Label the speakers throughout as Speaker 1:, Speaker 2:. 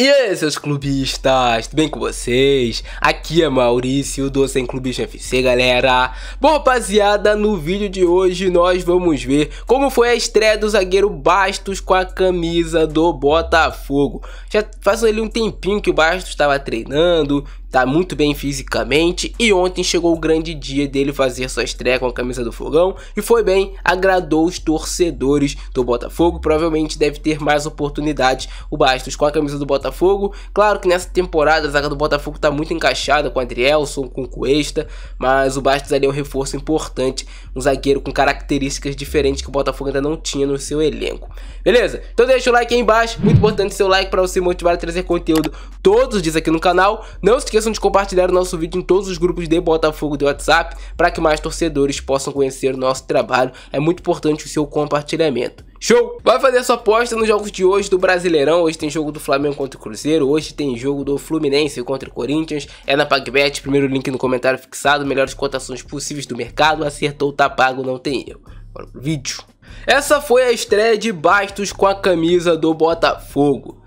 Speaker 1: E aí, seus clubistas, tudo bem com vocês? Aqui é Maurício do Sem Clubista FC, galera. Bom, rapaziada, no vídeo de hoje nós vamos ver como foi a estreia do zagueiro Bastos com a camisa do Botafogo. Já faz ali um tempinho que o Bastos estava treinando, tá muito bem fisicamente e ontem chegou o grande dia dele fazer sua estreia com a camisa do Fogão e foi bem, agradou os torcedores do Botafogo, provavelmente deve ter mais oportunidades o Bastos com a camisa do Botafogo Botafogo. Claro que nessa temporada a zaga do Botafogo está muito encaixada com o Adrielson, com o Cuesta, mas o Bastos ali é um reforço importante, um zagueiro com características diferentes que o Botafogo ainda não tinha no seu elenco. Beleza? Então deixa o like aí embaixo, muito importante seu like para você motivar a trazer conteúdo todos os dias aqui no canal. Não se esqueçam de compartilhar o nosso vídeo em todos os grupos de Botafogo de WhatsApp para que mais torcedores possam conhecer o nosso trabalho. É muito importante o seu compartilhamento. Show! Vai fazer sua aposta nos jogos de hoje do Brasileirão. Hoje tem jogo do Flamengo contra o Cruzeiro. Hoje tem jogo do Fluminense contra o Corinthians. É na PagBet. Primeiro link no comentário fixado. Melhores cotações possíveis do mercado. Acertou, tá pago, não tem erro. Bora pro vídeo. Essa foi a estreia de Bastos com a camisa do Botafogo.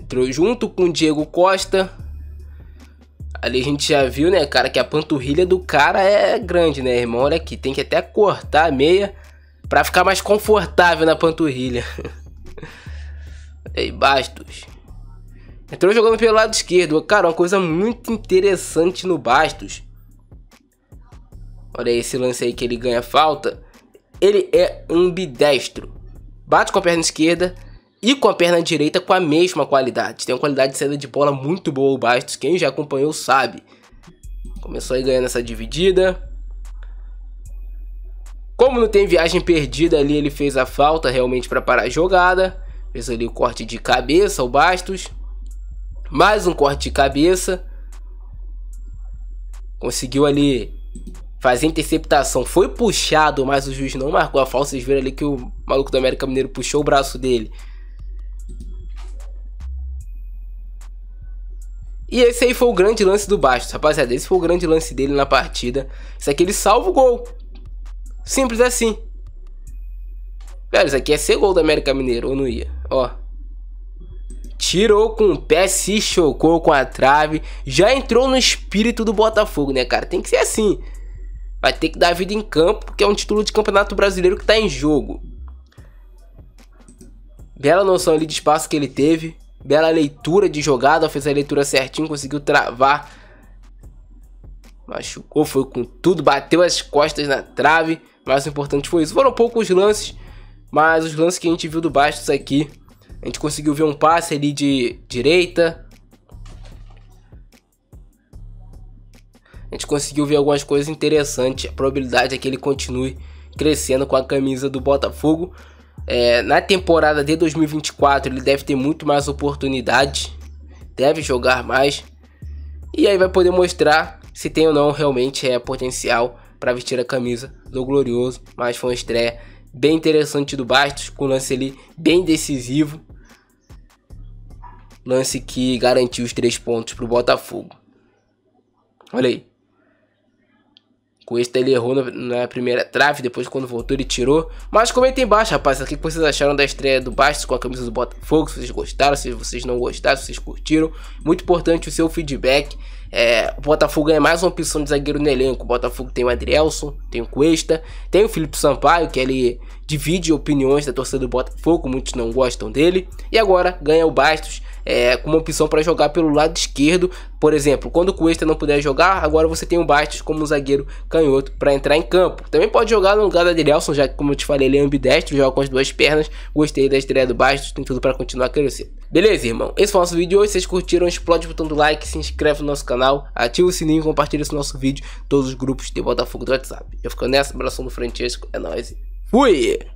Speaker 1: Entrou junto com o Diego Costa. Ali a gente já viu, né, cara, que a panturrilha do cara é grande, né, irmão? Olha aqui, tem que até cortar a meia para ficar mais confortável na panturrilha. Ei, Bastos. Entrou jogando pelo lado esquerdo. Cara, uma coisa muito interessante no Bastos. Olha aí, esse lance aí que ele ganha falta. Ele é ambidestro. Bate com a perna esquerda e com a perna direita com a mesma qualidade. Tem uma qualidade de saída de bola muito boa o Bastos. Quem já acompanhou sabe. Começou aí ganhando essa dividida. Como não tem viagem perdida ali, ele fez a falta realmente para parar a jogada. Fez ali o corte de cabeça, o Bastos. Mais um corte de cabeça. Conseguiu ali fazer interceptação. Foi puxado, mas o juiz não marcou a falta. Vocês viram ali que o maluco do América Mineiro puxou o braço dele. E esse aí foi o grande lance do Bastos, rapaziada. Esse foi o grande lance dele na partida. Isso aqui ele salva o gol. Simples assim. Velho, isso aqui é ser gol do América Mineiro, ou não ia? Ó. Tirou com o pé, se chocou com a trave. Já entrou no espírito do Botafogo, né, cara? Tem que ser assim. Vai ter que dar vida em campo, porque é um título de campeonato brasileiro que tá em jogo. Bela noção ali de espaço que ele teve. Bela leitura de jogada. Fez a leitura certinho, conseguiu travar. Machucou, foi com tudo, bateu as costas na trave mais importante foi isso. Foram poucos lances, mas os lances que a gente viu do Bastos aqui, a gente conseguiu ver um passe ali de direita. A gente conseguiu ver algumas coisas interessantes. A probabilidade é que ele continue crescendo com a camisa do Botafogo. É, na temporada de 2024 ele deve ter muito mais oportunidades, deve jogar mais e aí vai poder mostrar se tem ou não realmente é potencial para vestir a camisa do Glorioso, mas foi uma estreia bem interessante do Bastos, com um lance ali bem decisivo. Lance que garantiu os três pontos para o Botafogo. Olha aí. Com isso ele errou na primeira trave, depois quando voltou ele tirou. Mas comentem embaixo, rapaz, o que vocês acharam da estreia do Bastos com a camisa do Botafogo, se vocês gostaram, se vocês não gostaram, se vocês curtiram. Muito importante o seu feedback. É, o Botafogo é mais uma opção de zagueiro no elenco. O Botafogo tem o Adrielson, tem o Cuesta, tem o Felipe Sampaio, que ele divide opiniões da torcida do Botafogo, muitos não gostam dele. E agora ganha o Bastos, é, com uma opção para jogar pelo lado esquerdo. Por exemplo, quando o Cuesta não puder jogar, agora você tem o Bastos como um zagueiro canhoto para entrar em campo. Também pode jogar no lugar da Adrielson, já que, como eu te falei, ele é ambidestro, joga com as duas pernas. Gostei da estreia do Bastos, tem tudo para continuar crescendo. Beleza, irmão? Esse foi o nosso vídeo hoje. Se vocês curtiram, explode o botão do like, se inscreve no nosso canal, ativa o sininho e compartilha esse nosso vídeo em todos os grupos de Botafogo do WhatsApp. Eu fico nessa, abração do Francesco, é nóis. Fui!